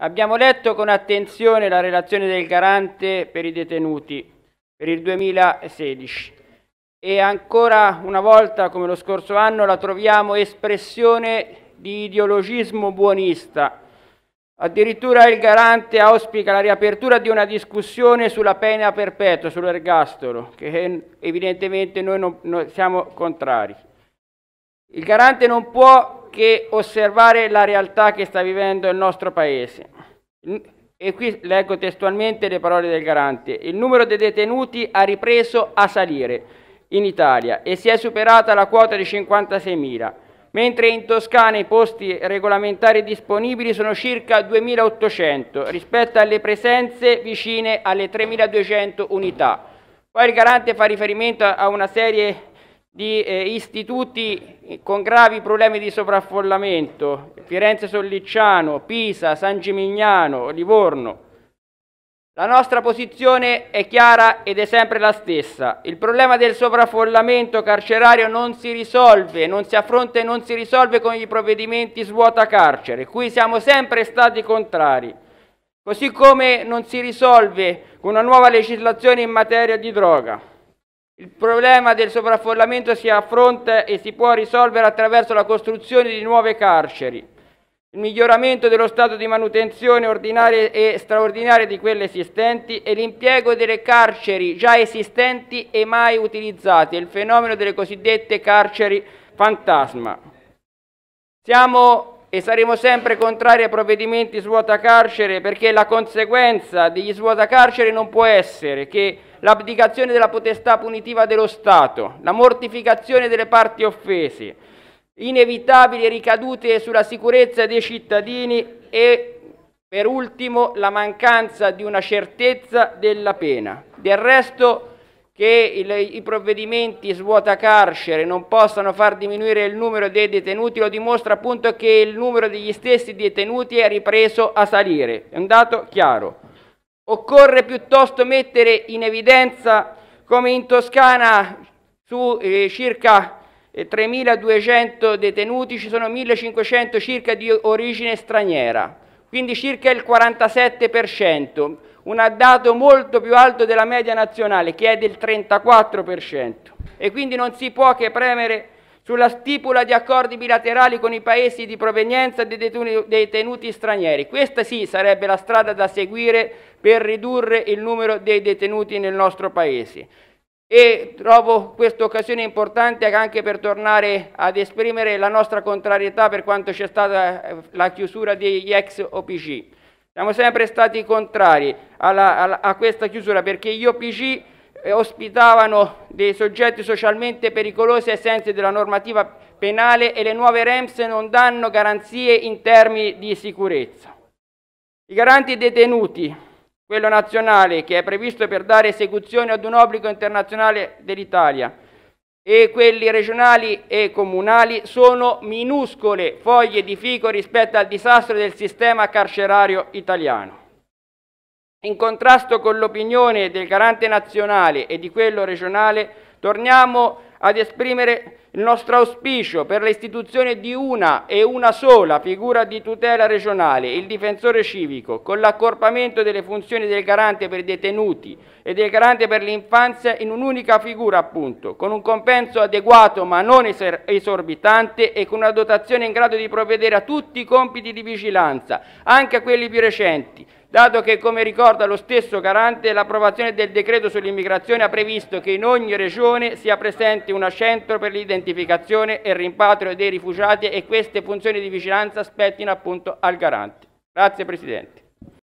Abbiamo letto con attenzione la relazione del garante per i detenuti per il 2016 e ancora una volta, come lo scorso anno, la troviamo espressione di ideologismo buonista. Addirittura il garante auspica la riapertura di una discussione sulla pena perpetua, sull'ergastolo, che evidentemente noi non, non siamo contrari. Il garante non può che osservare la realtà che sta vivendo il nostro Paese. E qui leggo testualmente le parole del garante. Il numero dei detenuti ha ripreso a salire in Italia e si è superata la quota di 56.000, mentre in Toscana i posti regolamentari disponibili sono circa 2.800 rispetto alle presenze vicine alle 3.200 unità. Poi il garante fa riferimento a una serie di eh, istituti con gravi problemi di sovraffollamento, Firenze Sollicciano, Pisa, San Gimignano, Livorno. La nostra posizione è chiara ed è sempre la stessa. Il problema del sovraffollamento carcerario non si risolve, non si affronta e non si risolve con i provvedimenti svuota carcere, cui siamo sempre stati contrari. Così come non si risolve con una nuova legislazione in materia di droga. Il problema del sovraffollamento si affronta e si può risolvere attraverso la costruzione di nuove carceri, il miglioramento dello stato di manutenzione ordinaria e straordinaria di quelle esistenti e l'impiego delle carceri già esistenti e mai utilizzate, il fenomeno delle cosiddette carceri fantasma. Siamo e saremo sempre contrari ai provvedimenti svuota carcere perché la conseguenza degli svuota carcere non può essere che l'abdicazione della potestà punitiva dello Stato, la mortificazione delle parti offese, inevitabili ricadute sulla sicurezza dei cittadini e per ultimo la mancanza di una certezza della pena. Del resto che il, i provvedimenti svuota carcere non possano far diminuire il numero dei detenuti lo dimostra appunto che il numero degli stessi detenuti è ripreso a salire, è un dato chiaro. Occorre piuttosto mettere in evidenza come in Toscana su eh, circa 3.200 eh, detenuti ci sono 1.500 circa di origine straniera quindi circa il 47%, un dato molto più alto della media nazionale che è del 34% e quindi non si può che premere sulla stipula di accordi bilaterali con i paesi di provenienza dei detenuti stranieri. Questa sì sarebbe la strada da seguire per ridurre il numero dei detenuti nel nostro paese e trovo questa occasione importante anche per tornare ad esprimere la nostra contrarietà per quanto c'è stata eh, la chiusura degli ex OPC. Siamo sempre stati contrari alla, alla, a questa chiusura perché gli OPC eh, ospitavano dei soggetti socialmente pericolosi ai sensi della normativa penale e le nuove REMS non danno garanzie in termini di sicurezza. I garanti detenuti quello nazionale che è previsto per dare esecuzione ad un obbligo internazionale dell'Italia e quelli regionali e comunali sono minuscole foglie di fico rispetto al disastro del sistema carcerario italiano. In contrasto con l'opinione del garante nazionale e di quello regionale, Torniamo ad esprimere il nostro auspicio per l'istituzione di una e una sola figura di tutela regionale, il difensore civico, con l'accorpamento delle funzioni del garante per i detenuti e del garante per l'infanzia in un'unica figura appunto, con un compenso adeguato ma non esorbitante e con una dotazione in grado di provvedere a tutti i compiti di vigilanza, anche a quelli più recenti, dato che, come ricorda lo stesso Garante, l'approvazione del decreto sull'immigrazione ha previsto che in ogni regione sia presente un centro per l'identificazione e il rimpatrio dei rifugiati e queste funzioni di vigilanza spettino appunto al Garante. Grazie Presidente.